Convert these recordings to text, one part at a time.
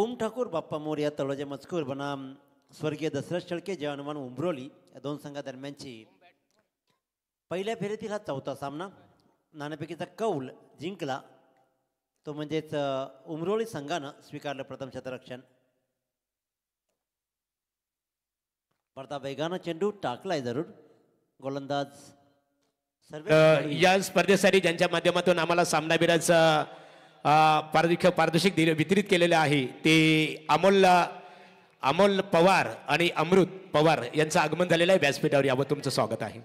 ओम ठाकूर बाप्पा मोर्या तळोजा मजकूर बनाम स्वर्गीय दशरथ शेळके जय हनुमान उमरोली या दोन संघादरम्यानची पहिल्या फेरीतील हा चौथा सामना नानापेकीचा कौल जिंकला तो म्हणजेच उमरोळी संघानं स्वीकारलं प्रथम शतरक्षण पडता वेगानं चेंडू टाकलाय जरूर गोलंदाज सर्व या स्पर्धेसाठी ज्यांच्या माध्यमातून आम्हाला सामनावीराचा पारदर्श पारदर्शक दिले वितरित केलेले आहे ते अमोल अमोल पवार आणि अमृत पवार यांचं आगमन झालेलं आहे व्यासपीठावर यावर तुमचं स्वागत आहे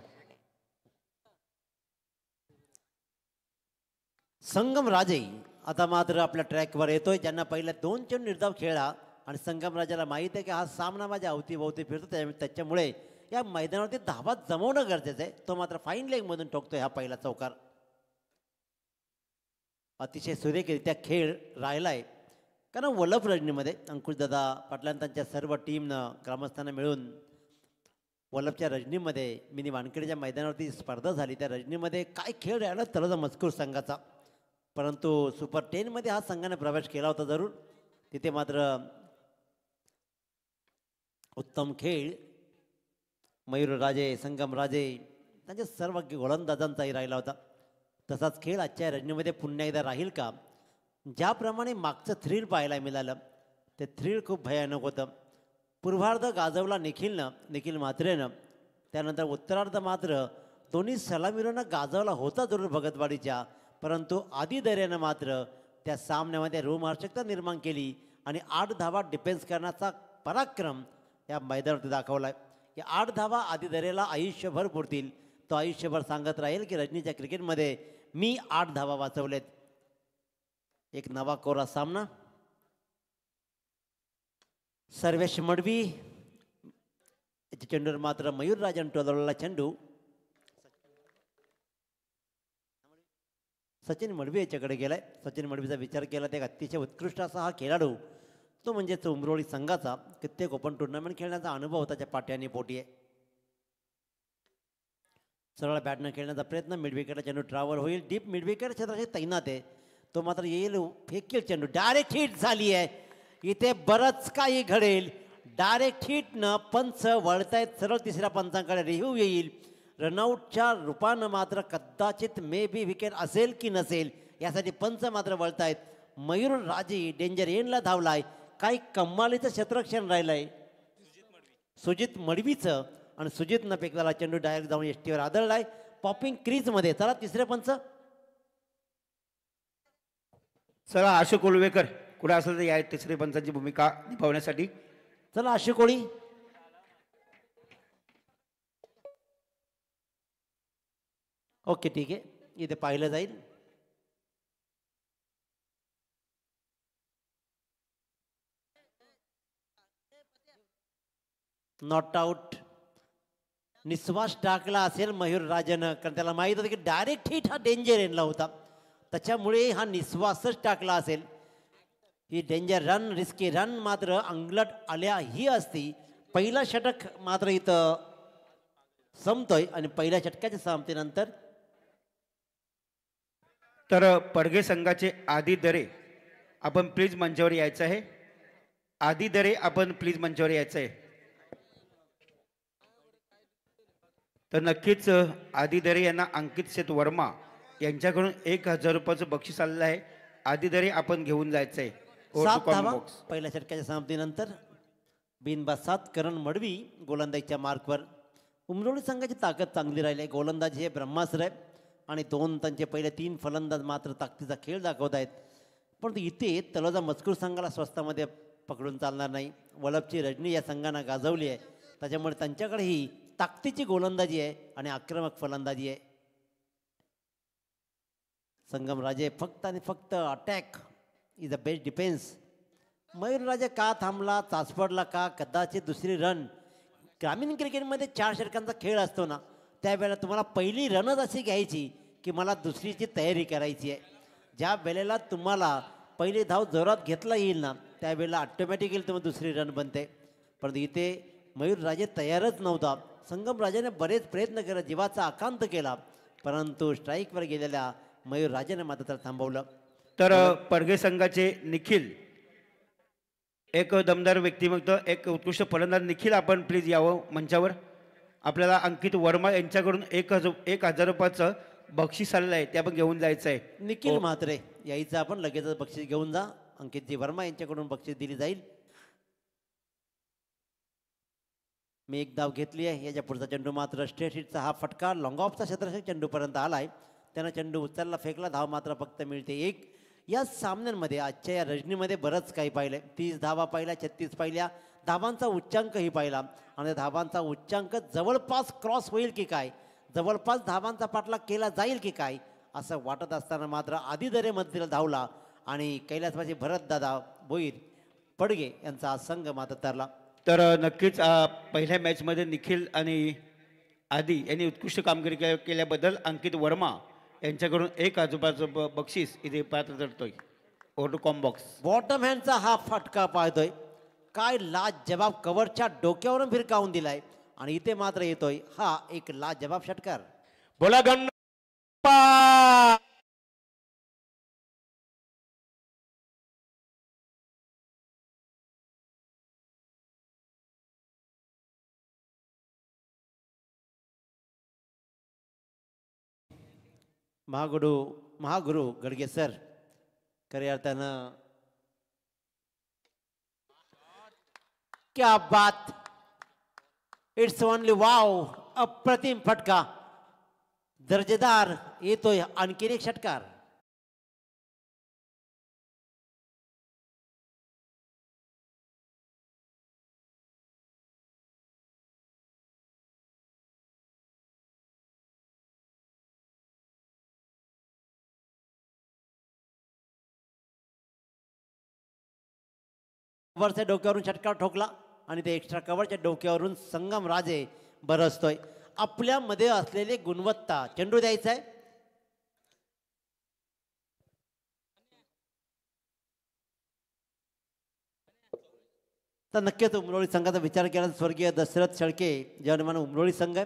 संगम राजे आता मात्र आपल्या ट्रॅकवर येतोय ज्यांना पहिल्या दोन चेंडू निर्धाव खेळला आणि संगम राजाला माहीत आहे की हा सामना माझ्या अवतीभोवती फिरतो त्याच्यामुळे या मैदानावरती धाबा जमवणं गरजेचं आहे तो मात्र फाईन लेगमधून टोकतोय हा पहिला चौकार अतिशय सुरेखरित्या खेळ राहिला आहे कारण वल्लभ रजनीमध्ये अंकुशदादा पाटलांतांच्या सर्व टीमनं ग्रामस्थांना मिळून वल्लभच्या रजनीमध्ये मिनी वानखेडेच्या मैदानावरती स्पर्धा झाली त्या रजनीमध्ये काय खेळ राहिला तळजा मजकूर संघाचा परंतु सुपर टेनमध्ये हा संघाने प्रवेश केला होता जरूर तिथे मात्र उत्तम खेळ मयूर राजे संगम राजे त्यांच्या सर्व गोलंदाजांचाही राहिला होता तसाच खेळ आजच्या रजनीमध्ये पुन्हा एकदा राहील का ज्याप्रमाणे मागचं थ्रील पाहायला मिळालं ते थ्रील खूप भयानक होतं पूर्वार्ध गाजवला निखिलनं निखिल मात्रेनं त्यानंतर उत्तरार्ध मात्र दोन्ही सलामीरानं गाजवला होता जरूर भगतवाडीच्या परंतु दर्यानं मात्र त्या सामन्यामध्ये रोमार्चकता निर्माण केली आणि आठ धावा डिफेन्स करण्याचा पराक्रम या मैदानावरती दाखवला आहे या आठ धावा दर्याला आयुष्यभर पुरतील तो आयुष्यभर सांगत राहील की रजनीच्या क्रिकेटमध्ये मी आठ धावा वाचवलेत एक नवा कोरा सामना सर्वेश मडवी चेंडूवर मात्र मयूर राजन चेंडू सचिन मडवी याच्याकडे गेलाय सचिन मडवीचा विचार केला एक अतिशय उत्कृष्ट असा हा खेळाडू तो म्हणजे उमरोळी संघाचा कित्येक ओपन टुर्नामेंट खेळण्याचा अनुभव होता त्याच्या पाट्यानी पोटी आहे सरळ बॅटनं खेळण्याचा प्रयत्न मिडविकेटला चेंडू ट्रॅव्हल होईल डीप मिडविकेट क्षेत्रात तैनात आहे तो मात्र येईल फेकील चेंडू डायरेक्ट हिट झाली आहे इथे बरंच काही घडेल डायरेक्ट न पंच वळतायत सरळ तिसऱ्या पंचांकडे रिव्ह्यू येईल रनआउटच्या रूपानं मात्र कदाचित मे बी विकेट असेल की नसेल यासाठी पंच मात्र वळतायत मयूर राजे डेंजर एनला धावलाय काही कमालीचं क्षेत्रक्षण राहिलंय सुजित मडवीचं आणि सुजित न नपेकला चेंडू डायरेक्ट जाऊन एस टीवर आदळलाय पॉपिंग क्रीजमध्ये चला तिसरे पंच चला अशोक उलवेकर कुठे असेल तर या तिसरे पंचाची भूमिका निभावण्यासाठी चला अशोक कोळी ओके ठीक आहे इथे पाहिलं जाईल नॉट आउट निश्वास टाकला असेल मयूर राजानं कारण त्याला माहीत होतं की डायरेक्ट हिट हा डेंजर येणला होता त्याच्यामुळे हा निश्वासच टाकला असेल ही डेंजर रन रिस्की रन मात्र अंगलट आल्या ही असती पहिला षटक मात्र इथं संपतोय आणि पहिल्या षटकाच्या समाप्तीनंतर तर पडगे संघाचे आदी दरे आपण प्लीज मंचावर यायचं आहे आधी दरे आपण प्लीज मंचावर यायचं आहे तर नक्कीच आदिदरे यांना अंकित शेत वर्मा यांच्याकडून एक हजार रुपयाचं बक्षीस आलेलं आहे आदिदरे आपण घेऊन जायचं आहे पहिल्या षटकाच्या समाप्तीनंतर सात करण मडवी गोलंदाजीच्या मार्कवर उमरोळी संघाची ताकद चांगली राहिली आहे गोलंदाज हे ब्रह्मास्त्र आहे आणि दोन त्यांचे पहिले तीन फलंदाज मात्र ताकदीचा खेळ दाखवत आहेत पण इथे तलोजा मजकूर संघाला स्वस्तामध्ये पकडून चालणार नाही वलभची रजनी या संघांना गाजवली आहे त्याच्यामुळे त्यांच्याकडेही ताकदीची गोलंदाजी आहे आणि आक्रमक फलंदाजी आहे संगमराजे फक्त आणि फक्त attack is the best defence Mayur Raje का थांबला चाचपडला का कदाचित दुसरी रन ग्रामीण क्रिकेटमध्ये चार षटकांचा खेळ असतो ना त्यावेळेला तुम्हाला पहिली रनच अशी घ्यायची की मला दुसरीची तयारी करायची आहे ज्या वेळेला तुम्हाला पहिली धाव जोरात घेतला येईल ना त्यावेळेला ऑटोमॅटिकली तुम्ही दुसरी रन बनते परंतु इथे मयूरराजे तयारच नव्हता संगम राजाने बरेच प्रयत्न केला जीवाचा आकांत केला परंतु स्ट्राईकवर गेलेल्या मयूर राजाने मात्र तर थांबवलं तर परगे संघाचे निखिल एक दमदार व्यक्तिमत्व एक उत्कृष्ट फलंदाज निखिल आपण प्लीज यावं मंचावर आपल्याला अंकित वर्मा यांच्याकडून एक हजार एक हजार रुपयाचं बक्षीस आलेलं आहे ते आपण घेऊन जायचं आहे निखिल हो. मात्रे यायचं आपण लगेचच बक्षीस घेऊन जा अंकितजी वर्मा यांच्याकडून बक्षीस दिली जाईल मी एक धाव घेतली आहे याच्या पुढचा चेंडू मात्र स्ट्रेशीटचा हा फटका लॉंगऑफचा क्षेत्रक्षक चेंडूपर्यंत आला आहे त्यानं चेंडू उचलला फेकला धाव मात्र फक्त मिळते एक या सामन्यांमध्ये आजच्या या रजनीमध्ये बरंच काही पाहिलं आहे तीस धावा पाहिल्या छत्तीस पाहिल्या धावांचा उच्चांकही पाहिला आणि धावांचा उच्चांक जवळपास क्रॉस होईल की काय जवळपास धावांचा पाठलाग केला जाईल की काय असं वाटत असताना मात्र आधी मध्ये धावला आणि कैलासवासी भरतदादा भोईर पडगे यांचा संघ मात्र तरला तर नक्कीच पहिल्या मॅचमध्ये निखिल आणि आदी यांनी उत्कृष्ट कामगिरी केल्याबद्दल अंकित वर्मा यांच्याकडून एक आजूबाजू बक्षीस इथे पात्र ठरतोय ओटोकॉम बॉक्स बॉटम हँडचा हा फटका पाळतोय काय लाज जबाब कवरच्या डोक्यावरून फिरकावून दिलाय आणि इथे मात्र येतोय हा एक लाज जबाब षटकार बोला गण महागुरु महागुरु गडगे सर खऱ्या क्या बात इट्स ओनली वाव अप्रतिम फटका दर्जेदार येतोय आणखीन एक षटकार वरच्या डोक्यावरून षटकार ठोकला आणि ते एक्स्ट्रा कव्हरच्या डोक्यावरून संगम राजे बरसतोय आपल्यामध्ये असलेले गुणवत्ता चेंडू द्यायचा आहे तर नक्कीच उमरोळी संघाचा विचार केला स्वर्गीय दशरथ शेळके हनुमान उमरोळी संघ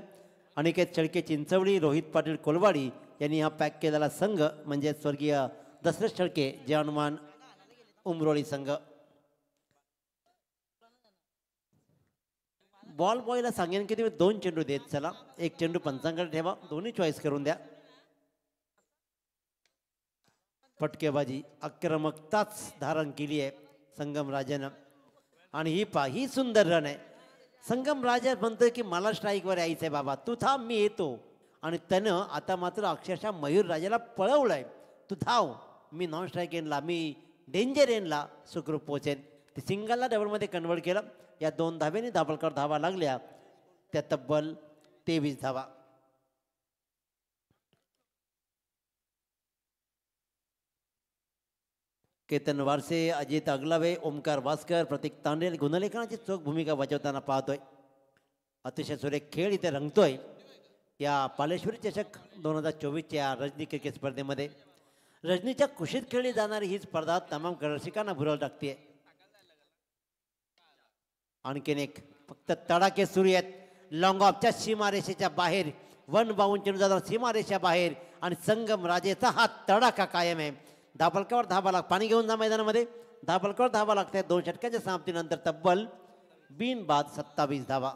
अनिकेत शेळके चिंचवडी रोहित पाटील कोलवाडी यांनी हा पॅक केलेला संघ म्हणजे स्वर्गीय दशरथ शेळके हनुमान उमरोळी संघ बॉल बॉयला सांगेन की तुम्ही दोन चेंडू देत चला एक चेंडू पंचांकडे ठेवा दोन्ही चॉईस करून द्या फटकेबाजी आक्रमकताच धारण केली आहे संगमराजानं आणि ही पा ही सुंदर रन आहे संगमराजा म्हणतोय की मला स्ट्राईकवर यायचं आहे बाबा तू थांब मी येतो आणि त्यानं आता मात्र अक्षरशः मयूर राजाला पळवलंय तू धाव मी नॉन स्ट्राईक एनला मी डेंजर एनला सुखरूप पोचेन ते सिंगलला डबलमध्ये कन्वर्ट केलं या दोन धाव्याने दाभोलकर धावा लागल्या त्या तब्बल तेवीस धावा केतन वारसे अजित अगलावे ओमकार वास्कर प्रतीक तांडेल गुणलेखनाची चोख भूमिका बजावताना पाहतोय अतिशय सुरेख खेळ इथे रंगतोय या पालेश्वरी चषक दोन हजार चोवीसच्या रजनी क्रिकेट स्पर्धेमध्ये रजनीच्या कुशीत खेळली जाणारी ही स्पर्धा तमाम रसिकांना भुरळ टाकते आणखीन एक फक्त तडाखे सुरू आहेत लॉंग सीमारेषेच्या बाहेर वन बाउंचन सीमारेषा बाहेर आणि संगम राजेचा हा तडाखा कायम आहे धाबलकावर धाबा लाग पाणी घेऊन जा मैदानामध्ये धाबलकावर धाबा लागते दोन षटकाच्या समाप्तीनंतर तब्बल बिनबाद सत्तावीस धावा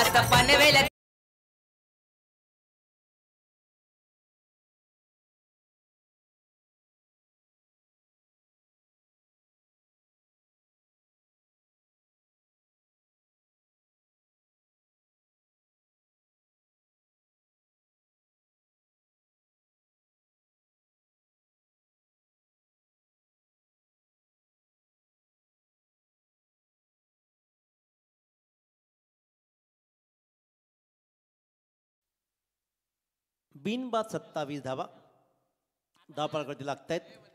hasta vela बिनबाद सत्तावीस धावा धावपाळकडे लागत आहेत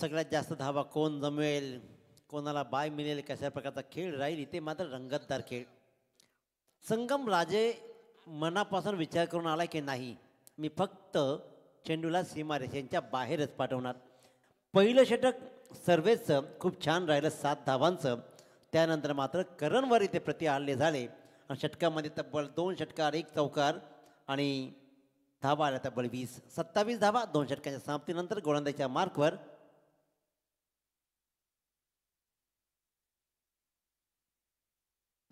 सगळ्यात जास्त धावा कोण जमवेल कोणाला बाय मिळेल कशा प्रकारचा खेळ राहील इथे मात्र रंगतदार खेळ संगम राजे मनापासून विचार करून आला की नाही मी फक्त चेंडूला सीमारेषेंच्या बाहेरच पाठवणार पहिलं षटक सर्वेचं खूप छान राहिलं सात धावांचं त्यानंतर मात्र करणवर इथे प्रति आणले झाले आणि षटकामध्ये तब्बल दोन षटकार एक चौकार आणि धावा आला तब्बल वीस सत्तावीस धावा दोन षटकांच्या समाप्तीनंतर गोळंदाच्या मार्कवर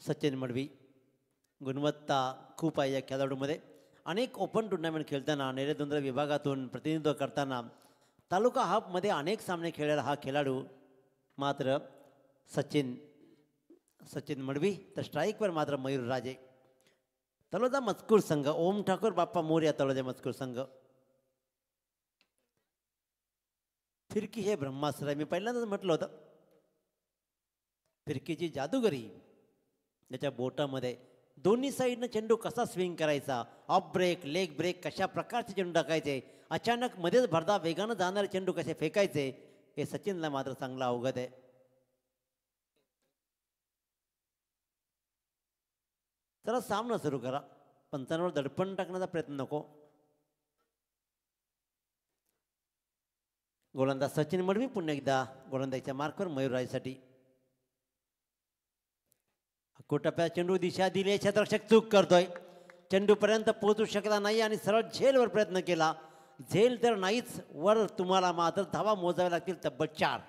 सचिन मडवी गुणवत्ता खूप आहे या खेळाडूमध्ये अनेक ओपन टुर्नामेंट खेळताना निर्यधुंद्र विभागातून प्रतिनिधित्व करताना तालुका हबमध्ये अनेक सामने खेळलेला हा खेळाडू मात्र सचिन सचिन मडवी तर स्ट्राईकवर मात्र मयूर राजे तळोजा मजकूर संघ ओम ठाकूर बाप्पा मोर्या तळोजा मजकूर संघ फिरकी हे ब्रह्मास्त्र आहे मी पहिल्यांदाच म्हटलं होतं फिरकीची जादूगरी त्याच्या बोटामध्ये दोन्ही साईडनं चेंडू कसा स्विंग करायचा ऑफ ब्रेक लेग ब्रेक कशा प्रकारचे चेंडू टाकायचे अचानक मध्येच भरदा वेगानं जाणारे चेंडू कसे फेकायचे हे सचिनला मात्र चांगला अवगत आहे त्याला सामना सुरू करा पंचांवर दडपण टाकण्याचा प्रयत्न नको गोलंदाज सचिन मडवी पुन्हा एकदा गोलंदाजच्या मार्कवर मयुराजसाठी कोटप्या चेंडू दिशा दिली क्षेत्रक्षक चूक करतोय पर्यंत पोहोचू शकला नाही आणि सरळ झेलवर प्रयत्न केला झेल तर नाहीच वर तुम्हाला मात्र धावा मोजाव्या लागतील तब्बल चार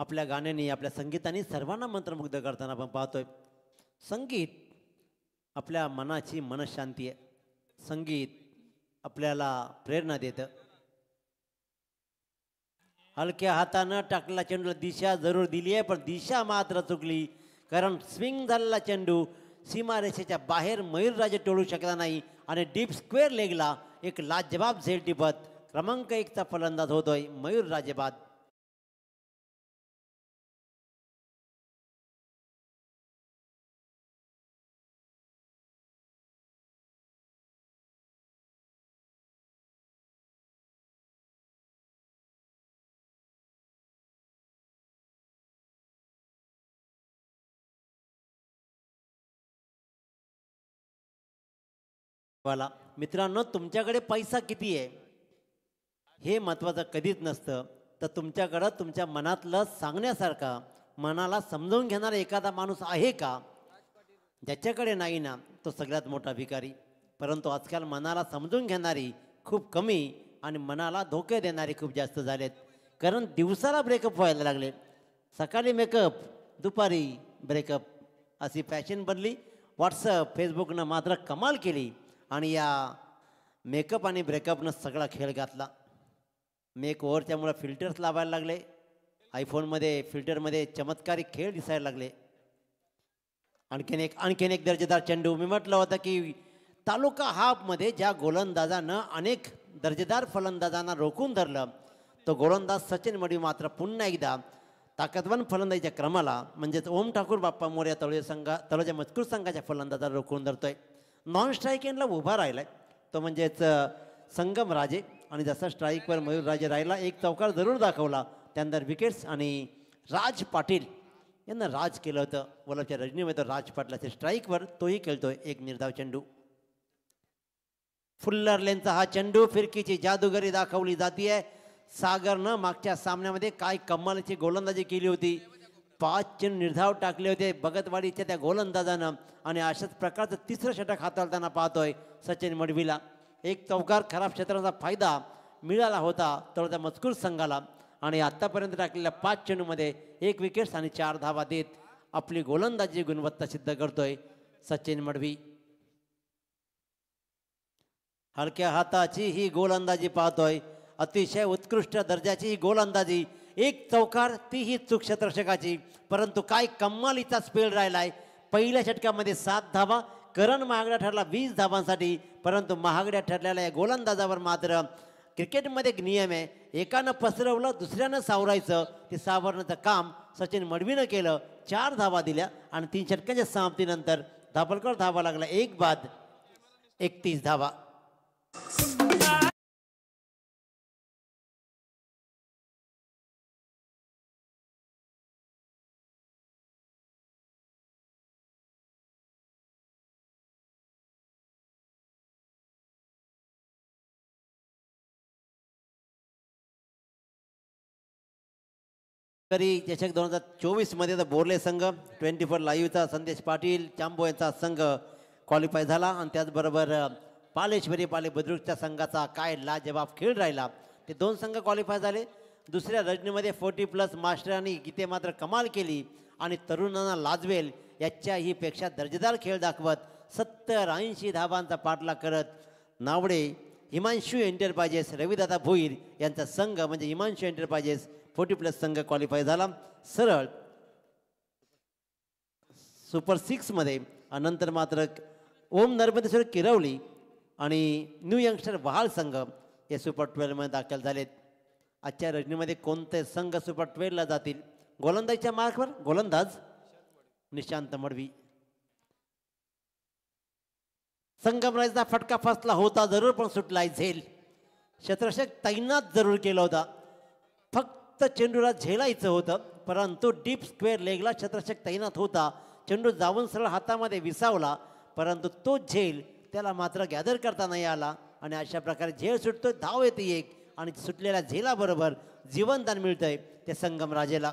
आपल्या गाण्याने आपल्या संगीताने सर्वांना मंत्रमुग्ध करताना आपण पाहतोय संगीत आपल्या मनाची मनशांती आहे संगीत आपल्याला प्रेरणा देतं हलक्या हातानं टाकलेला चेंडूला दिशा जरूर दिली आहे पण दिशा मात्र चुकली कारण स्विंग झालेला चेंडू सीमारेषेच्या बाहेर मयूर राजे टोळू शकला नाही आणि डीप स्क्वेअर लेगला एक लाजबाब झेल टिपत क्रमांक एकचा फलंदाज होतोय मयूर राजेबाद वाला मित्रांनो तुमच्याकडे पैसा किती आहे हे महत्त्वाचं कधीच नसतं तर तुमच्याकडं तुमच्या मनातलं सांगण्यासारखा मनाला समजून घेणारा एखादा माणूस आहे का ज्याच्याकडे नाही ना तो सगळ्यात मोठा भिकारी परंतु आजकाल मनाला समजून घेणारी खूप कमी आणि मनाला धोके देणारे खूप जास्त झालेत कारण दिवसाला ब्रेकअप व्हायला लागले सकाळी मेकअप दुपारी ब्रेकअप अशी फॅशन बनली व्हॉट्सअप फेसबुकनं मात्र कमाल केली आणि या मेकअप आणि ब्रेकअपनं सगळा खेळ घातला मेक ओवर फिल्टर्स लावायला लागले आयफोनमध्ये फिल्टरमध्ये चमत्कारिक खेळ दिसायला लागले आणखीन एक आणखीन एक दर्जेदार चेंडू मी म्हटलं होतं की तालुका हाफमध्ये ज्या गोलंदाजानं अनेक दर्जेदार फलंदाजांना रोखून धरलं तो गोलंदाज सचिन मडी मात्र पुन्हा एकदा ताकदवान फलंदाजीच्या क्रमाला म्हणजेच ओम ठाकूर बाप्पा मोर्या तळोजा संघा तळुजा मजकूर संघाच्या फलंदाजाला रोखून धरतोय नॉन स्ट्राईक एंडला उभा राहिला तो म्हणजेच राजे आणि जसा स्ट्राईकवर राजे राहिला एक चौकार जरूर दाखवला त्यानंतर विकेट्स आणि राज पाटील यांना राज केलं होतं वल्लभच्या रजनीमध्ये राज पाटलाच्या स्ट्राईकवर तोही खेळतोय एक निर्धाव चेंडू फुल्लर लेनचा हा चेंडू फिरकीची जादूगरी दाखवली जाते सागरनं मागच्या सामन्यामध्ये काय कमालीची गोलंदाजी केली होती पाच चेंडू निर्धाव टाकले होते भगतवाडीच्या त्या गोलंदाजानं आणि अशाच प्रकारचं तिसरं षटक हाताळताना पाहतोय सचिन मडवीला एक चौकार खराब क्षेत्राचा फायदा मिळाला होता तर त्या मजकूर संघाला आणि आत्तापर्यंत टाकलेल्या पाच चेंडूमध्ये एक विकेट्स आणि चार धावा देत आपली गोलंदाजी गुणवत्ता सिद्ध करतोय सचिन मडवी हलक्या हाताची ही गोलंदाजी पाहतोय अतिशय उत्कृष्ट दर्जाची ही गोलंदाजी एक चौकार तीही चूक क्षेत्रक्षकाची परंतु काय कम्मालीचा स्पेल राहिला पहिल्या षटकामध्ये सात धावा करण महागड्या ठरला वीस धावांसाठी परंतु महागड्या ठरलेल्या या गोलंदाजावर मात्र क्रिकेटमध्ये एक नियम आहे एकानं पसरवलं दुसऱ्यानं सावरायचं ते सावरण्याचं काम सचिन मडवीनं केलं चार धावा दिल्या आणि तीन षटकांच्या समाप्तीनंतर धापलकर धावा लागला एक बाद एकतीस धावा तरी चषक दोन हजार चोवीसमध्ये तर बोरले संघ ट्वेंटी फोर लाईव्हचा संदेश पाटील चांबो यांचा संघ क्वालिफाय झाला आणि त्याचबरोबर पालेश्वरी पाले बुद्रुकच्या संघाचा काय लाजवाब खेळ राहिला ते दोन संघ क्वालिफाय झाले दुसऱ्या रजनीमध्ये फोर्टी प्लस मास्टरांनी गीते मात्र कमाल केली आणि तरुणांना लाजवेल याच्याही पेक्षा दर्जेदार खेळ दाखवत सत्तर ऐंशी धाबांचा पाठलाग करत नावडे हिमांशू एंटरप्रायजेस रविदादा भोईर यांचा संघ म्हणजे हिमांशू एंटरप्राइजेस फोर्टी प्लस संघ क्वालिफाय झाला सरळ सुपर सिक्समध्ये नंतर मात्र ओम नर्मदेश्वर किरवली आणि न्यू यंगस्टर वहाल संघ हे सुपर ट्वेल्वमध्ये दाखल झालेत आजच्या रजनीमध्ये कोणते संघ सुपर ट्वेल्वला जातील गोलंदाजच्या मार्कवर गोलंदाज निशांत मडवी संगमराजचा फटका फसला होता जरूर पण सुटलाय झेल शत्रशक तैनात जरूर केला होता फक्त फक्त चेंडूला झेलायचं होतं परंतु डीप स्क्वेअर लेगला छत्रशक तैनात होता चेंडू जाऊन सरळ हातामध्ये विसावला परंतु तो झेल त्याला मात्र गॅदर करता नाही आला आणि अशा प्रकारे झेल सुटतो धाव येते एक आणि सुटलेल्या झेलाबरोबर जीवनदान मिळतंय त्या राजेला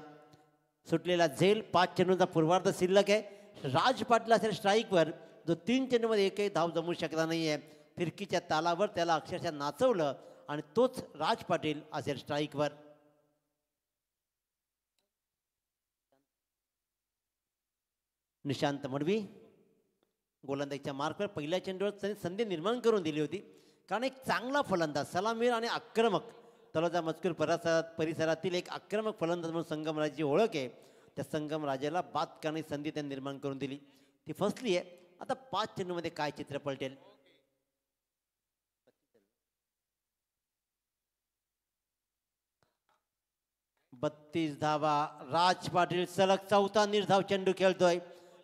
सुटलेला झेल पाच चेंडूंचा पूर्वार्ध शिल्लक आहे राज पाटला असेल स्ट्राईकवर जो तीन चेंडूमध्ये एकही धाव जमू शकला नाही आहे फिरकीच्या तालावर त्याला अक्षरशः नाचवलं आणि तोच राज पाटील असेल स्ट्राईकवर निशांत मडवी गोलंदाजीच्या मार्कवर पहिल्या चेंडूवर त्यांनी संधी निर्माण करून दिली होती कारण एक चांगला फलंदाज सलामीर आणि आक्रमक तलोजा मजकूर परिसरात परिसरातील एक आक्रमक फलंदाज म्हणून संगमराजाची ओळख आहे त्या संगमराजाला बाद करण्याची संधी त्यांनी निर्माण करून दिली ती फसली आहे आता पाच चेंडूमध्ये काय चित्र पलटेल बत्तीस धावा राज पाटील सलग चौथा निर्धाव चेंडू खेळतोय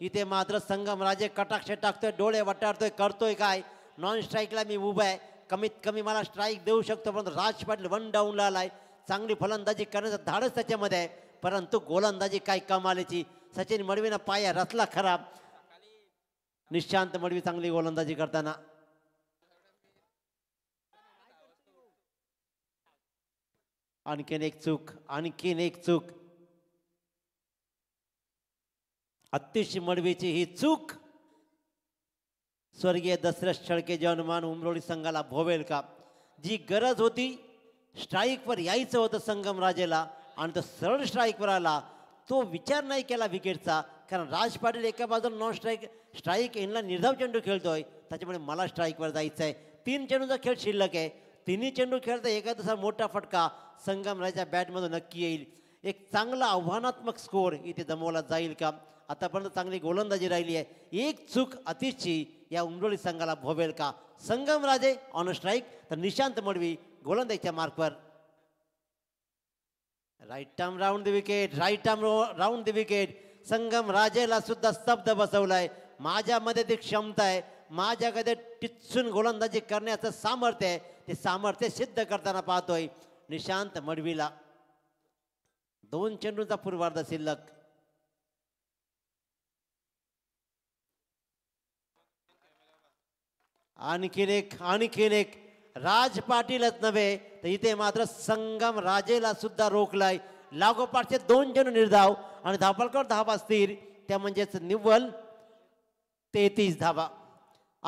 इथे मात्र संगम राजे कटाक्ष टाकतोय डोळे वटाळतोय करतोय काय नॉन स्ट्राईकला मी उभा आहे कमीत कमी मला स्ट्राईक देऊ शकतो परंतु राज पाटील वन डाऊनला आला आहे चांगली फलंदाजी करण्याचं धाडस त्याच्यामध्ये आहे परंतु गोलंदाजी काय कमालीची सचिन मडवीनं पाया रचला खराब निशांत मडवी चांगली गोलंदाजी करताना आणखीन एक चूक आणखीन एक चूक अतिश मडवीची ही चूक स्वर्गीय दसरथ छळके जवानमान उमरोळी संघाला भोवेल का जी गरज होती स्ट्राईकवर यायचं होतं संगम राजेला आणि तो सरळ स्ट्राईकवर आला तो विचार नाही केला विकेटचा कारण राज पाटील एका बाजूला नॉन स्ट्राईक स्ट्राईक यांना निर्धाव चेंडू खेळतोय त्याच्यामुळे मला स्ट्राईकवर जायचं आहे तीन चेंडूचा खेळ शिल्लक आहे तिन्ही चेंडू खेळता एका दुसरा मोठा फटका संगम राजाच्या बॅटमधून नक्की येईल एक चांगला आव्हानात्मक स्कोअर इथे जमवला जाईल का आतापर्यंत चांगली गोलंदाजी राहिली आहे एक चूक अतिशय या उमरोळी संघाला भोवेल का राजे ऑन स्ट्राईक तर निशांत मडवी गोलंदाजीच्या मार्कवर right arm round the wicket right arm round the wicket Sangam राजेला सुद्धा स्तब्ध बसवलाय माझ्यामध्ये ती क्षमता आहे माझ्याकडे टिचून गोलंदाजी करण्याचं सामर्थ्य आहे ते सामर्थ्य सिद्ध करताना पाहतोय निशांत मडवीला दोन चेंडूंचा पूर्वार्ध शिल्लक आणखीन एक आणखीन एक राज नव्हे तर इथे मात्र संगम राजेला सुद्धा रोखलाय लागोपाठचे दोन जण निर्धाव आणि धापलकर धाबा असतील त्या म्हणजेच निव्वल तेहतीस धावा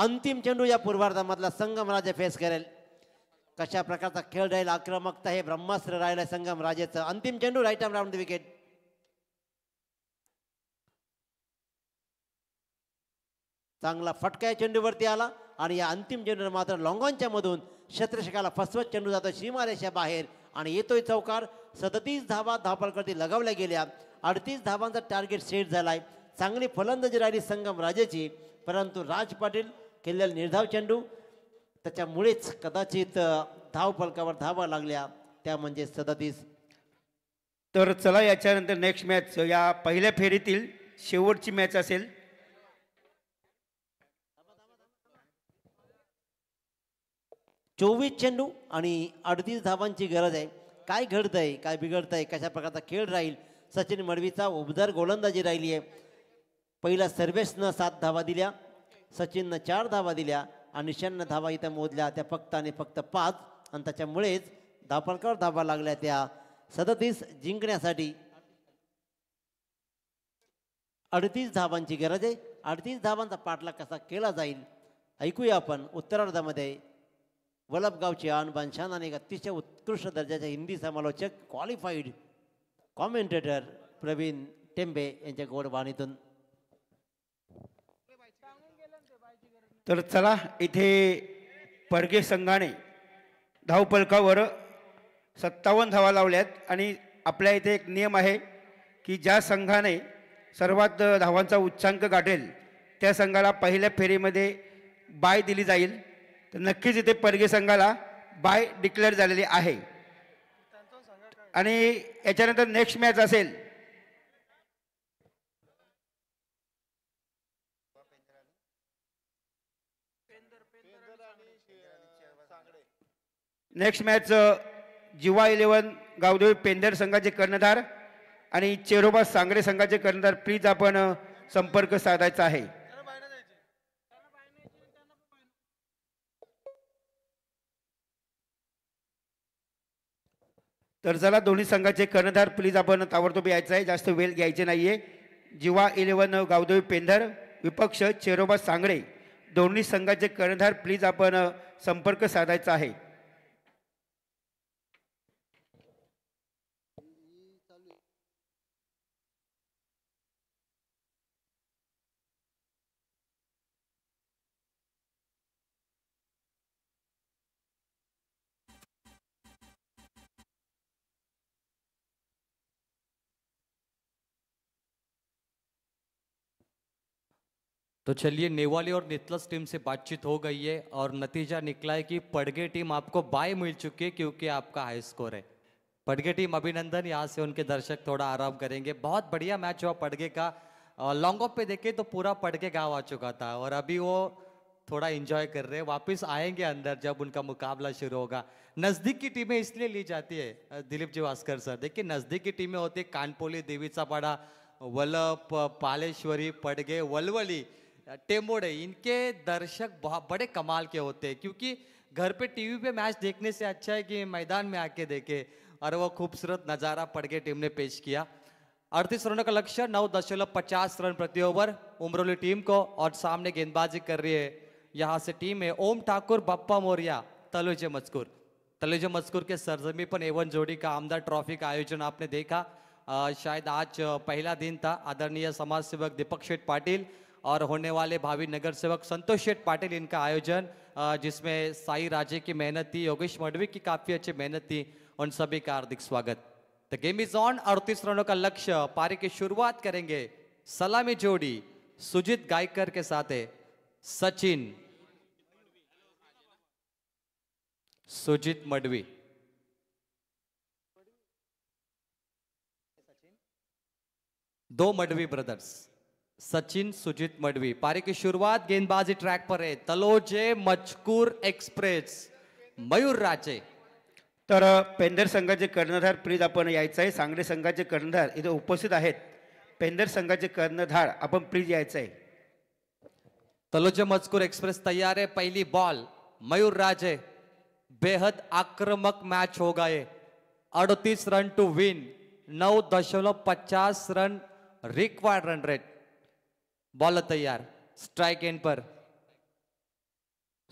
अंतिम चेंडू या पूर्वार्धामधला संगमराजे फेस करेल कशा प्रकारचा खेळ राहील आक्रमकता हे ब्रह्मास्त्र राहिलं राजेचं अंतिम चेंडू राईट राउंड राऊंड विकेट चांगला फटका या चेंडूवरती आला आणि या अंतिम चेंडूनं मात्र लॉंगॉनच्या मधून क्षेत्रशकाला फसवत चेंडू जातो सीमारेषा बाहेर आणि येतोय चौकार सदतीस धावा धावपलकडती लगावल्या गेल्या अडतीस धावांचा टार्गेट सेट झाला आहे चांगली फलंदाजी राहिली संगम राजेची परंतु राज पाटील केलेला निर्धाव चेंडू त्याच्यामुळेच कदाचित धाव धावा लागल्या त्या म्हणजे सदतीस तर चला याच्यानंतर नेक्स्ट मॅच या पहिल्या फेरीतील शेवटची मॅच असेल चोवीस चेंडू आणि अडतीस धावांची गरज आहे काय घडतं आहे काय बिघडत आहे कशा प्रकारचा खेळ राहील सचिन मडवीचा उबदार गोलंदाजी राहिली आहे पहिला सर्वेशनं सात धावा दिल्या सचिननं चार धावा दिल्या आणि शन्न धावा इथं मोजल्या त्या फक्त आणि फक्त पाच आणि त्याच्यामुळेच धापांकावर धाबा लागल्या त्या सदतीस जिंकण्यासाठी अडतीस धावांची गरज आहे अडतीस धावांचा पाठलाग कसा केला जाईल ऐकूया आपण उत्तरार्धामध्ये वल्लभगावचे अनबानशान आणि एक अतिशय उत्कृष्ट दर्जाचे हिंदी समालोचक क्वालिफाईड कॉमेंटेटर प्रवीण टेंबे यांच्या गोडवाणीतून तर चला इथे परगे संघाने धावपलकावर सत्तावन्न धावा लावल्यात आणि आपल्या इथे एक नियम आहे की ज्या संघाने सर्वात धावांचा उच्चांक गाठेल त्या संघाला पहिल्या फेरीमध्ये बाय दिली जाईल तर नक्कीच इथे परगे संघाला बाय डिक्लेअर झालेली आहे आणि याच्यानंतर नेक्स्ट मॅच असेल next match Jiva eleven Gavdevi Pendhar संघाचे कर्णधार आणि चेरोबा सांगरे संघाचे कर्णधार प्लीज आपण संपर्क साधायचा आहे तर जरा दोन्ही संघाचे कर्णधार प्लीज आपण ताबडतोब यायचं आहे जास्त वेळ घ्यायचे नाही आहे जिवा इलेव्हन गावदेवी पेंधर विपक्ष चेरोबा सांगळे दोन्ही संघाचे कर्णधार प्लीज आपण संपर्क साधायचा आहे तो चलिए नेवाली और नेतलस टीम से बातचीत हो गई है और नतीजा निकला है कि पड़गे टीम आपको बाय मिल चुकी है क्योंकि आपका हाई स्कोर है पड़गे टीम अभिनंदन यहाँ से उनके दर्शक थोड़ा आराम करेंगे बहुत बढ़िया मैच हुआ पड़गे का लॉन्ग ऑफ पे देखे तो पूरा पड़गे गाँव आ चुका था और अभी वो थोड़ा इंजॉय कर रहे हैं वापिस आएंगे अंदर जब उनका मुकाबला शुरू होगा नज़दीक की टीमें इसलिए ली जाती है दिलीप जी वास्कर सर देखिए नज़दीक की टीमें होती है कानपोली देवीचापाड़ा वल्लभ पालेश्वरी पड़गे वलवली है इनके दर्शक बहुत बड़े कमाल के होते हैं क्योंकि घर पे टीवी पे मैच देखने से अच्छा है कि मैदान में आके देखे और वो खूबसूरत नज़ारा के टीम ने पेश किया अड़तीस रनों का लक्ष्य नौ दशमलव पचास रन प्रति ओवर उमरौली टीम को और सामने गेंदबाजी कर रही है यहाँ से टीम है ओम ठाकुर बप्पा मौर्या तलुजे मजकूर तलुजे मजकूर के सरजमी पर एवन जोड़ी का आमदार ट्रॉफी का आयोजन आपने देखा आ, शायद आज पहला दिन था आदरणीय समाज सेवक दीपक शेठ पाटिल और होने वाले भावी नगर सेवक संतोष शेठ पाटिल इनका आयोजन जिसमें साई राजे की मेहनत थी योगेश मडवी की काफ़ी अच्छी मेहनत थी उन सभी का हार्दिक स्वागत द गेम इज ऑन अड़तीस रनों का लक्ष्य पारी की शुरुआत करेंगे सलामी जोड़ी सुजीत गायकर के साथ सचिन सुजीत मडवी दो मडवी ब्रदर्स सचिन सुजित मडवी पारी की शुरुआत गेंदबाजी ट्रैक पर है तलोजे मजकूर एक्सप्रेस मयूर राजे तर पेंदर संघाचे कर्णधार प्लीज आपण यायचं आहे सांगली संघाचे कर्णधार इथे उपस्थित आहेत पेंदर संघाचे कर्णधार आपण प्लीज यायचं आहे तलोजे मजकूर एक्सप्रेस तयार है पहिली बॉल मयूर राजे बेहद आक्रमक मैच होगा ये अड़तीस रन टू विन नऊ दशमलव पचास run required run rate ball तयार स्ट्राइक एंड पर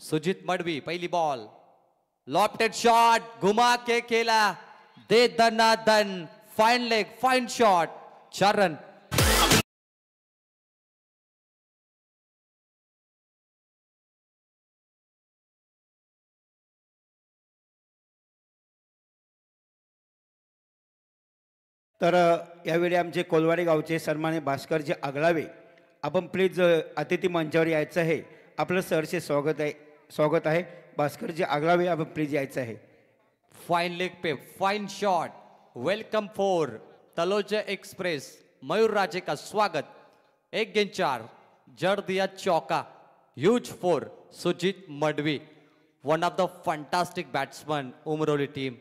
सुजित मडवी पहिली बॉल लॉपटेड शॉट घुमा के केला दे दना दन फाईन लेग फाईन शॉट चार रन तर यावेळी आमचे कोलवाडी गावचे सन्माने भास्करजी आगळावे आपण प्लीज अतिथी मंचावर यायचं आहे आपलं सरचे स्वागत आहे स्वागत आहे भास्करजी आगळावे आपण प्लीज यायचं आहे फाईन लेग पे fine shot welcome four Taloja express Mayur Raje का स्वागत एक गेंद चार जड दिया चौका huge four Sujit Madvi one of the fantastic batsman Umroli team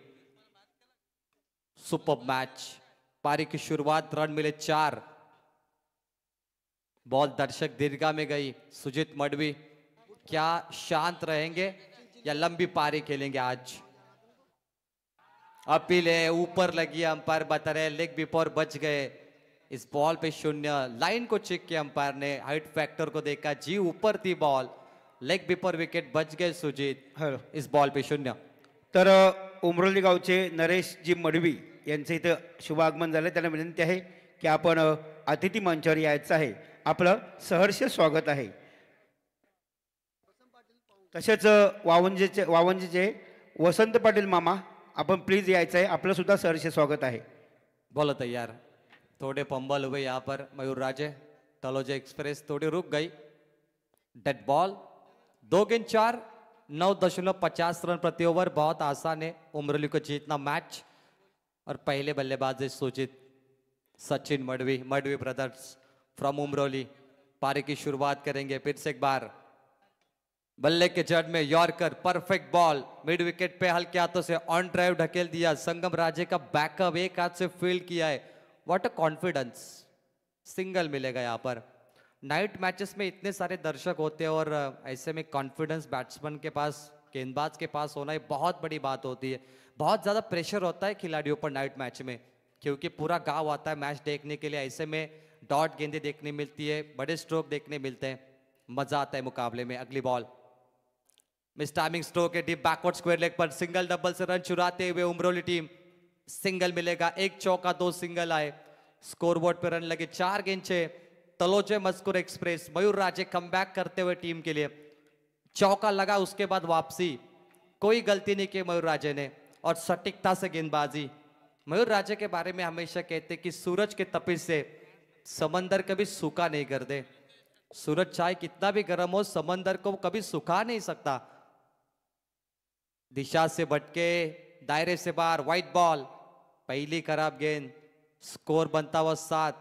super match पारी की शुरुआत रन मिले चार बॉल दर्शक दीर्घा में गई सुजीत मडवी क्या शांत रहेंगे या लंबी पारी खेलेंगे आज अपील है ऊपर लगी अंपायर बता रहे लेग बिफोर बच गए इस बॉल पे शून्य लाइन को चेक किया अंपायर ने हाइट फैक्टर को देखा जी ऊपर थी बॉल लेग बिफोर विकेट बच गए सुजित इस बॉल पे शून्य तर उमरोली गावचे नरेश जी मडवी यांचं इथं शुभागमन झालं त्यांना विनंती आहे की आपण अतिथी मंचावर यायचं आहे आपलं सहर्ष स्वागत आहे तसेच वावंजेचे वावंजेचे वसंत पाटील मामा आपण प्लीज यायचं आहे आपलं सुद्धा सहर्ष स्वागत आहे बोला यार थोड़े पंबल उभे या पर मयूर राजे तलोजे एक्सप्रेस थोड़ी रुक गई डेड बॉल दो गेंद चार नऊ दशमलव पचास रन प्रति ओवर बहुत आसान आहे उमरली को जीतना मॅच और पहिले बल्लेबाज सूचित सचिन मडवी मडवी ब्रदर्स फ्रॉम उमरौली पारी की शुरुआत करेंगे फिर से एक बार बल्ले के जड़ में yorker perfect ball mid wicket पे हल्के हाथों से ऑन ड्राइव ढकेल दिया संगम राजे का बैकअप एक हाथ से फील्ड किया है व्हाट अ कॉन्फिडेंस सिंगल मिलेगा यहाँ पर नाइट मैचेस में इतने सारे दर्शक होते हैं और ऐसे में कॉन्फिडेंस बैट्समैन के पास गेंदबाज के पास होना ये बहुत बड़ी बात होती है बहुत ज़्यादा प्रेशर होता है खिलाड़ियों पर नाइट मैच में क्योंकि पूरा गांव आता है मैच देखने के लिए ऐसे में डॉट गेंदे देखने मिलती है बड़े स्ट्रोक देखने मिलते हैं मजा आता है मुकाबले में अगली बॉल मिस टाइमिंग स्ट्रोक है डीप बैकवर्ड स्क्वायर लेग पर सिंगल डबल से रन चुराते हुए उमरोली टीम सिंगल मिलेगा एक चौका दो सिंगल आए स्कोरबोर्ड पर रन लगे चार गेंद छे तलोचे मस्कुर एक्सप्रेस मयूर राजे कम करते हुए टीम के लिए चौका लगा उसके बाद वापसी कोई गलती नहीं की मयूर राजे ने और सटीकता से गेंदबाजी मयूर राजे के बारे में हमेशा कहते कि सूरज के तपिश से समंदर कभी सूखा नहीं कर दे सूरज चाहे कितना भी गर्म हो समंदर को कभी सुखा नहीं सकता दिशा से भटके दायरे से बाहर व्हाइट बॉल पहली खराब गेंद स्कोर बनता हुआ सात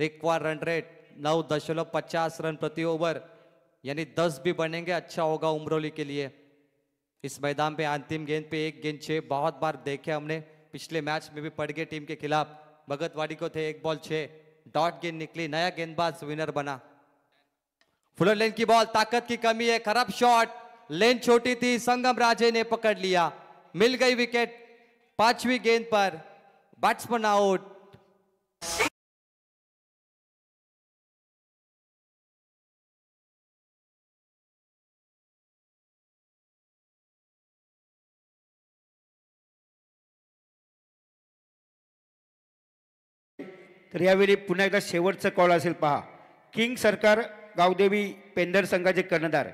रिक्वायर रन रेट नौ दशमलव पचास रन प्रति ओवर यानी दस भी बनेंगे अच्छा होगा उमरोली के लिए इस मैदान पे अंतिम गेंद पे एक गेंद छः बहुत बार देखे हमने पिछले मैच में भी पड़ गए टीम के खिलाफ भगतवाड़ी को थे एक बॉल छः डॉट गेंद निकली नया गेंदबाज विनर बना फुलर लेन की बॉल ताकत की कमी है खराब शॉट लेन छोटी थी संगम राजे ने पकड़ लिया मिल गई विकेट पांचवी गेंद पर बैट्समैन आउट तर यावेळी पुन्हा एकदा शेवटचं कॉल असेल पहा किंग सरकार गावदेवी पेंधर संघाचे कर्णधार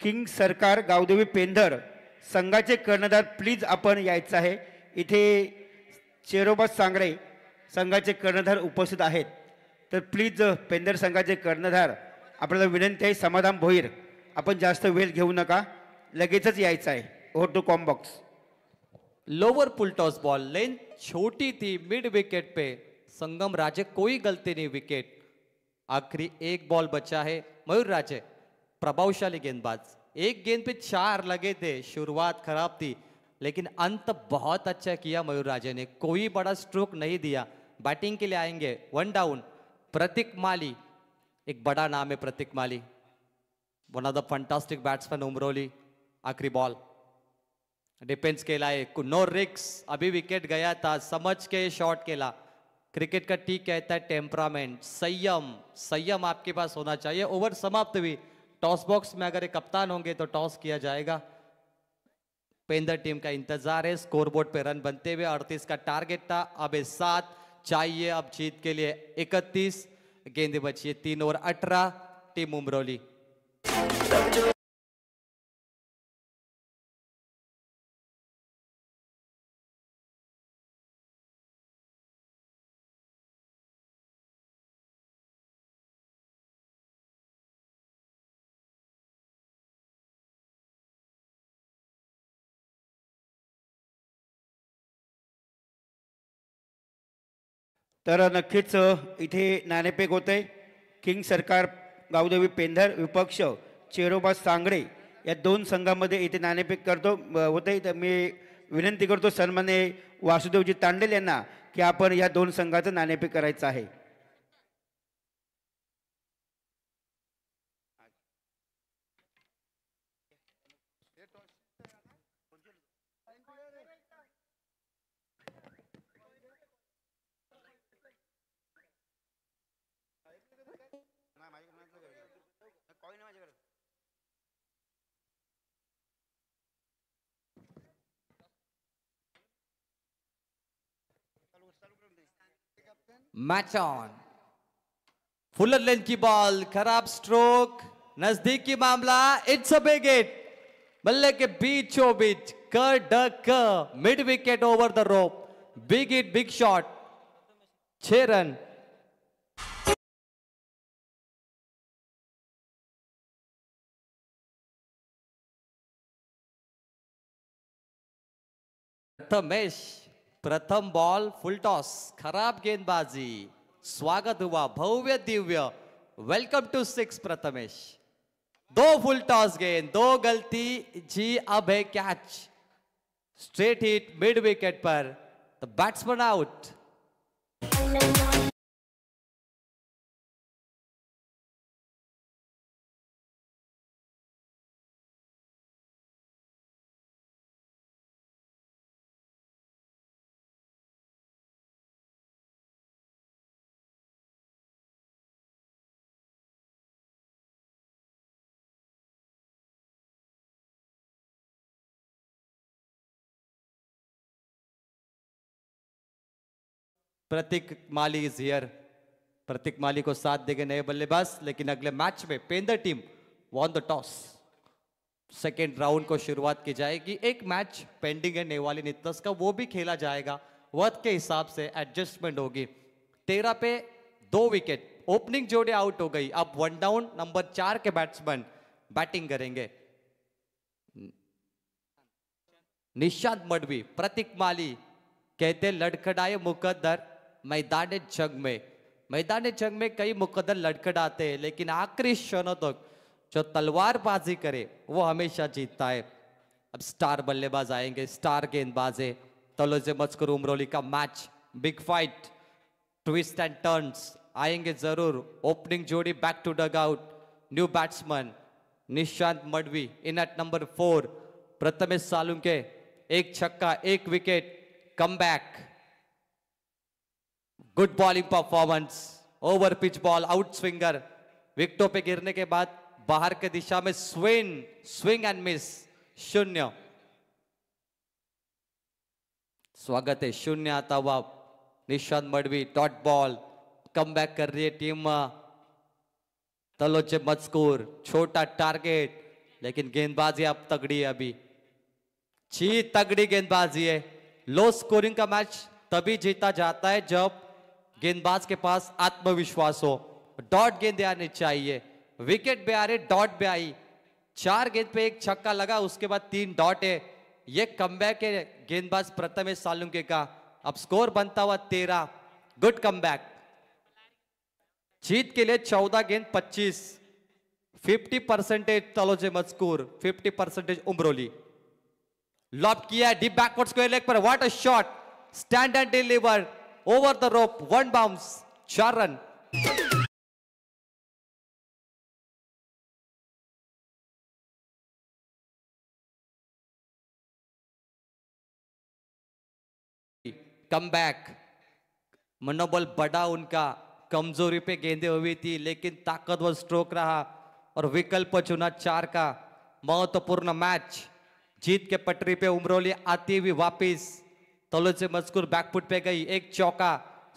किंग सरकार गावदेवी पेंधर संघाचे कर्णधार प्लीज आपण यायचं आहे इथे चेरोबा सांगरे संघाचे कर्णधार उपस्थित आहेत तर प्लीज पेंधर संघाचे कर्णधार आपल्याला विनंती आहे समाधान भोईर आपण जास्त वेळ घेऊ नका लगेचच यायचं आहे over to comm box lower full toss toss ball लेन छोटी ती मिड विकेट पे संगम राजे कोई गलती नहीं विकेट आखिरी एक बॉल बचा है मयूर राजे प्रभावशाली गेंदबाज एक गेंद पे चार लगे थे शुरुआत खराब थी लेकिन अंत बहुत अच्छा किया मयूर राजे ने कोई बड़ा स्ट्रोक नहीं दिया बैटिंग के लिए आएंगे वन डाउन प्रतीक माली एक बड़ा नाम है Prateek Mali one of the fantastic batsman Umroli आखिरी बॉल डिफेंस खेला है नो रिक्स अभी विकेट गया था समझ के शॉट केला क्रिकेट का टी कहता है टेम्परामेंट संयम संयम आपके पास होना चाहिए ओवर समाप्त हुई टॉस बॉक्स में अगर एक कप्तान होंगे तो टॉस किया जाएगा पेंदर टीम का इंतजार है स्कोरबोर्ड पे रन बनते हुए अड़तीस का टारगेट था अब सात चाहिए अब जीत के लिए इकतीस गेंदे बचिए तीन ओवर अठारह टीम उमरोली तर नक्कीच इथे नाणेपेक होते किंग सरकार गावदेवी पेंधर विपक्ष चेरोबा सांगळे या दोन संघामध्ये इथे नाणेपेक करतो होते तर मी विनंती करतो सन्मान्य वासुदेवजी तांडेल यांना की आपण या दोन संघाचं नाणेपेक करायचं आहे मैच ऑन फुलर लेंथ की बॉल खराब स्ट्रोक नजदीकी मामला इट्स अ बिग इट बल्ले के बीचों बीच कर duck mid wicket over the rope big hit big shot छह रन प्रथमेश प्रथम बॉल फुल टॉस खराब गेंदबाजी स्वागत हुआ भव्य दिव्य वेलकम टू सिक्स प्रथमेश दो फुल टॉस गेंद दो गलती जी अब है catch straight hit mid wicket पर the batsman out Prateek Mali is here Prateek Mali को साथ देंगे नए बल्लेबाज लेकिन अगले मैच में Pendhar team won the toss second round को शुरुआत की जाएगी एक मैच पेंडिंग है नेवाली नितस का वो भी खेला जाएगा वक्त के हिसाब से एडजस्टमेंट होगी तेरह पे दो विकेट ओपनिंग जोड़े आउट हो गई अब वन डाउन नंबर चार के बैट्समैन बैटिंग करेंगे निशांत मडवी प्रतीक माली कहते लड़खड़ाए मुकदर मैदान जंग में मैदान जंग में कई मुकदर लड़कड़ाते हैं लेकिन आखिरी क्षणों तक जो तलवारबाजी करे वो हमेशा जीतता है अब स्टार बल्लेबाज आएंगे स्टार गेंदबाज है तलोजे मस्कर उमरोली का match big fight twist and turns आएंगे जरूर ओपनिंग जोड़ी back to dugout new batsman Nishant Madvi in at number four Prathamesh Salunke एक छक्का एक विकेट come back good bowling performance over pitch ball outswinger विकटों पे गिरने के बाद बाहर के दिशा में स्विंग स्विंग एंड मिस शून्य स्वागत है शून्य आता हुआ Nishant Madvi dot ball come back कर रही है टीम uh, तलोचे मजकूर छोटा टारगेट लेकिन गेंदबाजी अब तगड़ी है अभी छी तगड़ी गेंदबाजी है लो स्कोरिंग का मैच तभी जीता जाता है जब गेंदबाज के पास आत्मविश्वास हो डॉट गेंद आने चाहिए विकेट बे आ रहे डॉट बे आई चार गेंद पे एक छक्का लगा उसके बाद तीन डॉट है ये कम है गेंदबाज प्रथमेश सालुंगे का अब स्कोर बनता हुआ तेरह गुड कम जीत के लिए चौदह गेंद पच्चीस फिफ्टी परसेंटेज तलोजे मजकूर फिफ्टी परसेंटेज उमरोली लॉब किया डीप बैकवर्ड स्क्वायर लेग पर what a shot stand and deliver over the rope, one bounce, चार रन कम बैक मनोबल बड़ा उनका कमजोरी पे गेंदे हुई थी लेकिन ताकतवर स्ट्रोक रहा और विकल्प चुना चार का महत्वपूर्ण मैच जीत के पटरी पे उमरोली आती हुई वापिस तलुज से मजकूर बैकफुट पे गई एक चौका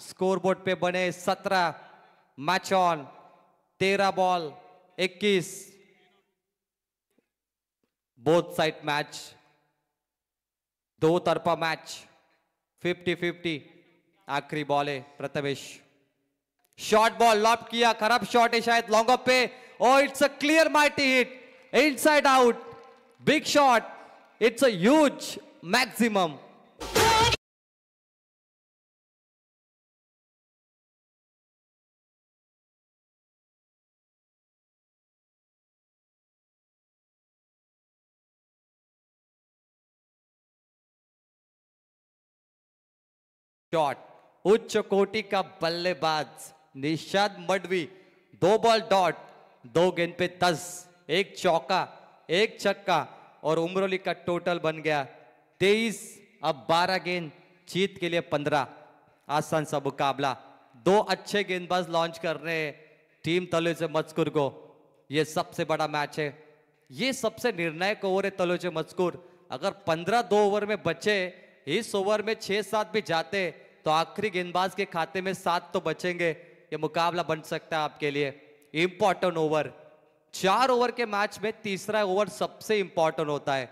स्कोरबोर्ड पे बने सत्रह मैच ऑन तेरह बॉल इक्कीस बोथ साइड मैच दो तरफा मैच फिफ्टी फिफ्टी आखिरी बॉल है प्रथमेश शॉर्ट बॉल लॉप किया खराब शॉट है शायद लॉन्ग ऑफ पे और it's a clear mighty hit inside out big shot it's a huge maximum shot उच्च कोटि का बल्लेबाज निषाद मडवी दो बॉल डॉट दो गेंद पे दस एक चौका एक छक्का और उमरोली का टोटल बन गया तेईस अब बारह गेंद जीत के लिए पंद्रह आसान सा मुकाबला दो अच्छे गेंदबाज लॉन्च कर रहे हैं टीम तलोचे मजकूर को ये सबसे बड़ा मैच है ये सबसे निर्णायक ओवर है तलोजे मजकूर अगर पंद्रह दो ओवर में बचे इस ओवर में छह सात भी जाते तो आखिरी गेंदबाज के खाते में सात तो बचेंगे ये मुकाबला बन सकता है आपके लिए इंपॉर्टेंट ओवर चार ओवर के मैच में तीसरा ओवर सबसे इंपॉर्टेंट होता है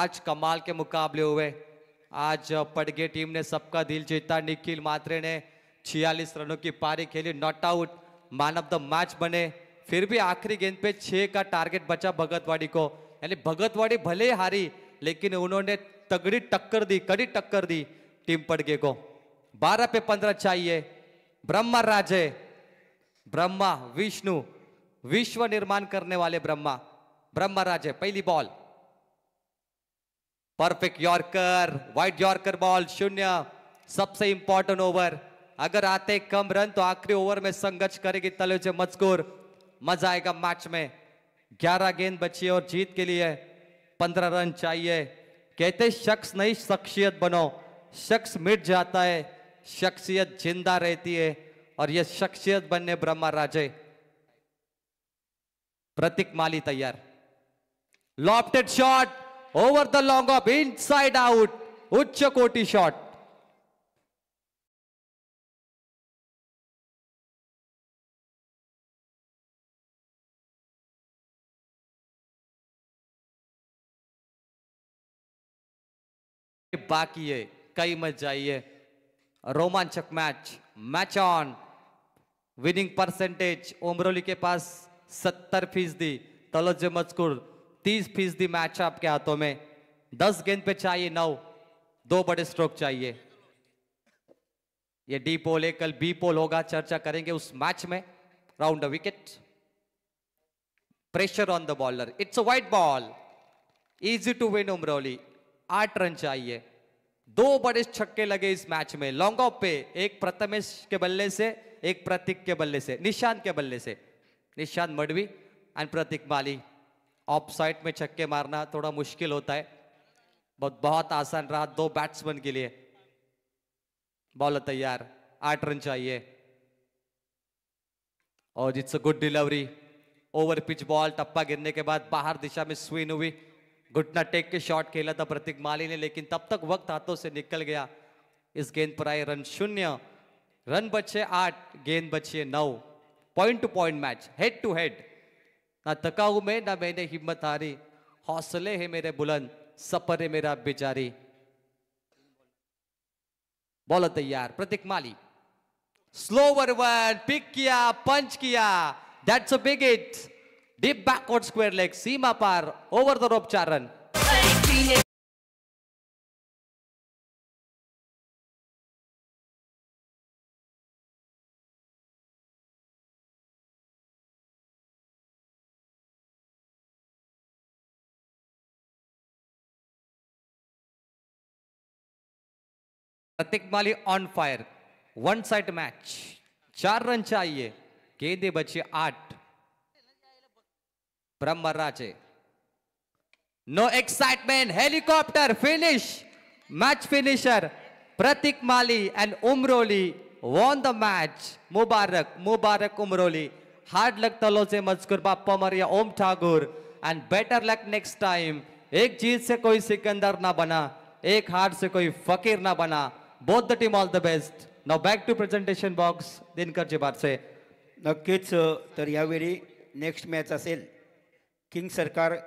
आज कमाल के मुकाबले हुए आज पडगे टीम ने सबका दिल जीता निखिल मात्रे ने छियालीस रनों की पारी खेली not out man of the match बने फिर भी आखिरी गेंद पे छह का टारगेट बचा भगतवाड़ी को यानी भगतवाड़ी भले हारी लेकिन उन्होंने तगड़ी टक्कर दी कड़ी टक्कर दी टीम पटके को बारह पे पंद्रह चाहिए ब्रह्मा राजे ब्रह्मा विष्णु विश्व निर्माण करने वाले ब्रह्मा ब्रह्मा राजे पहली ball perfect yorker wide yorker ball शून्य सबसे इंपॉर्टेंट ओवर अगर आते कम रन तो आखिरी ओवर में संघर्ष करेगी तलोजे मजकूर मजा आएगा मैच में 11 गेंद बची और जीत के लिए पंद्रह रन चाहिए कहते शख्स नहीं शख्सियत बनो शख्स मिट जाता है शख्सियत जिंदा रहती है और यह शख्सियत बनने ब्रह्मा राजे प्रतीक माली तैयार lofted shot over the long off inside out उच्च कोटी शॉट बाकी है कई मत जाइए रोमांचक match match on winning percentage Umroli के पास सत्तर फीसदी तलज मजकूर तीस फीसदी मैच आपके हाथों में दस गेंद पे चाहिए नौ दो बड़े स्ट्रोक चाहिए ये डी पोल है कल बी पोल होगा चर्चा करेंगे उस मैच में round wicket pressure on the bowler it's a wide ball easy to win Umroli आठ रन चाहिए दो बड़े छक्के लगे इस मैच में लॉन्ग ऑफ पे एक प्रथमेश के बल्ले से एक प्रतीक के बल्ले से निशांत के बल्ले से Nishant Madvi and Prateek Mali off side में छक्के मारना थोड़ा मुश्किल होता है बहुत बहुत आसान रहा दो बैट्समैन के लिए बॉल तैयार आठ रन चाहिए और it's a good delivery over pitch ball टप्पा गिरने के बाद बाहर दिशा में स्विन हुई घुटना टेक के शॉट खेला था प्रतीक माली ने लेकिन तब तक वक्त हाथों से निकल गया इस गेंद पर आए रन शून्य रन बचे आठ गेंद बचे नौ point two point match head to head ना थका हूं मैं ना मैंने हिम्मत हारी हौसले है मेरे बुलंद सफर है मेरा बेचारी बोलो तैयार Prateek Mali slower one pick किया पंच किया that's a big hit Deep backward square leg. Seema par. Over the rope Charan. Prateek Mali on fire one side match चार रन चाहिए गेंदे बचे आठ Brahmaraje. No excitement. Helicopter finish. Match finisher. Pratik Mali and Umroli won the match. Mubarak. Mubarak Umroli. Hard luck Taloze Mazkur Bappa Maria Om Thakur. And better luck next time. एक जीत से कोई सिकंदर ना बना एक हार से कोई फकीर ना बना both the team all the best now back to presentation box Dinkar Jibarse नक्कीच तर यावेळी नेक्स्ट मॅच असेल किंग सरकार